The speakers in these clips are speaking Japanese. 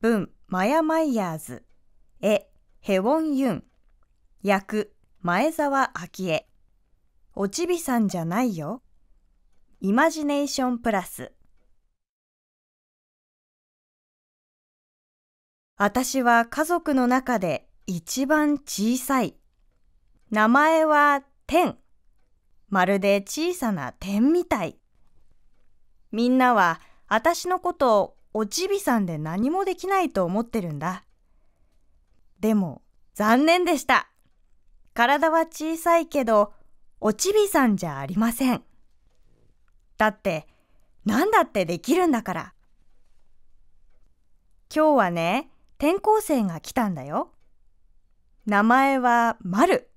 文、マヤ・マイヤーズ。絵、ヘウォン・ユン。役、前澤明恵。おちびさんじゃないよ。イマジネーションプラス。私は家族の中で一番小さい。名前は天。まるで小さな天みたい。みんなは私のことをおちびさんで何もできないと思ってるんだ。でも、残念でした。体は小さいけど、おちびさんじゃありません。だって、何だってできるんだから。今日はね、転校生が来たんだよ。名前はまる。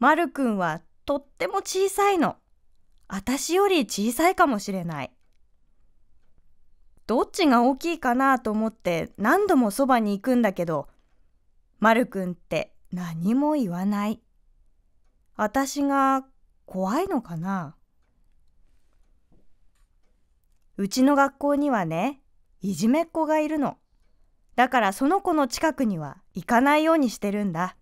まるくんはとっても小さいの。あたしより小さいかもしれない。どっちが大きいかなと思って何度もそばに行くんだけど、まるくんって何も言わない。私が怖いのかなうちの学校にはね、いじめっ子がいるの。だからその子の近くには行かないようにしてるんだ。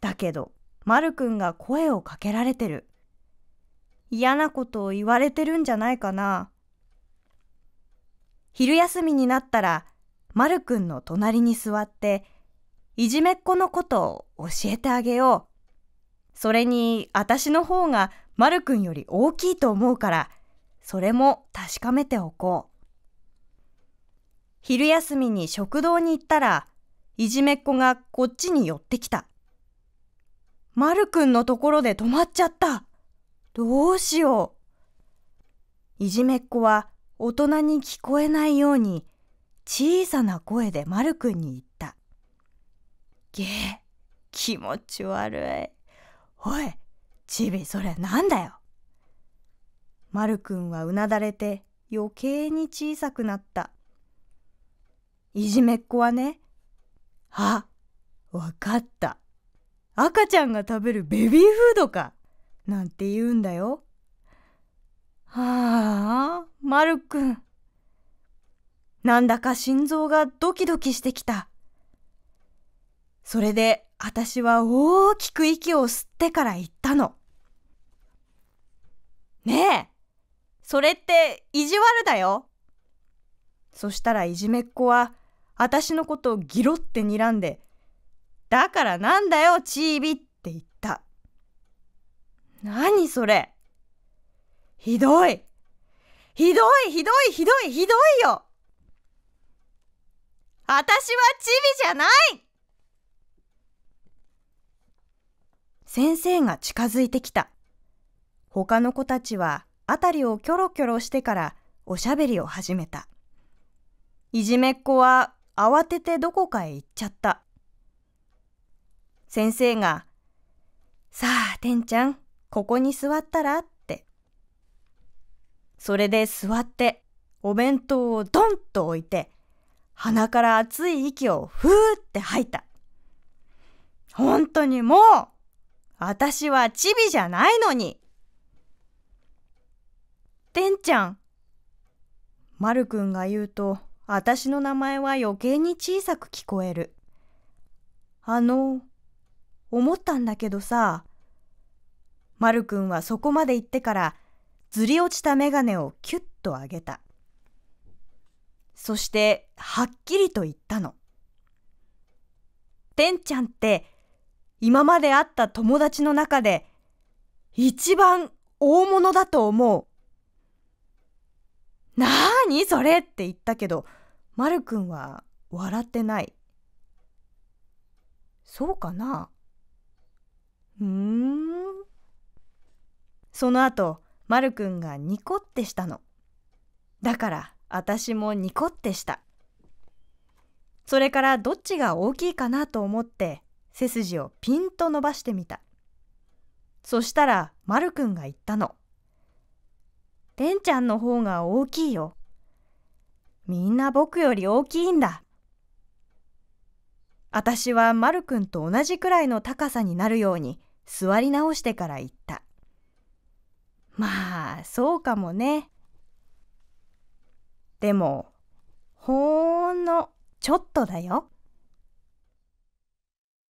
だけど、まるくんが声をかけられてる。嫌なことを言われてるんじゃないかな。昼休みになったら、まるくんの隣に座って、いじめっ子のことを教えてあげよう。それに、私の方がまるくんより大きいと思うから、それも確かめておこう。昼休みに食堂に行ったら、いじめっ子がこっちに寄ってきた。まるくんのところで止まっちゃった。どうしよう。いじめっ子は大人に聞こえないように小さな声でまるくんに言った。げえ、気持ち悪い。おい、ちびそれなんだよ。まるくんはうなだれて余計に小さくなった。いじめっ子はね、あ、わかった。赤ちゃんが食べるベビーフードか、なんて言うんだよ。ああ、まるくん。なんだか心臓がドキドキしてきた。それで私は大きく息を吸ってから言ったの。ねえ、それって意地悪だよ。そしたらいじめっ子は私のことをギロって睨んで、だからなんだよ、チービって言った。何それひどいひどいひどいひどいひどいよ私はチビじゃない先生が近づいてきた。他の子たちは辺りをキョロキョロしてからおしゃべりを始めた。いじめっ子は慌ててどこかへ行っちゃった。先生が、さあ、てんちゃん、ここに座ったらそれで座ってお弁当をドンと置いて鼻から熱い息をふーって吐いた。本当にもう私はチビじゃないのにてんちゃん。まるくんが言うと私の名前は余計に小さく聞こえる。あの、思ったんだけどさ、まるくんはそこまで言ってからずり落ちた眼鏡をキュッと上げた。そして、はっきりと言ったの。てんちゃんって、今まで会った友達の中で、一番大物だと思う。なーにそれって言ったけど、まるくんは笑ってない。そうかなうーん。その後、まるくんがニコってしたの。だから私もニコってした。それからどっちが大きいかなと思って背筋をピンと伸ばしてみた。そしたらまるくんが言ったの。てんちゃんの方が大きいよ。みんな僕より大きいんだ。私はまるくんと同じくらいの高さになるように座り直してから言った。まあそうかもね。でもほんのちょっとだよ。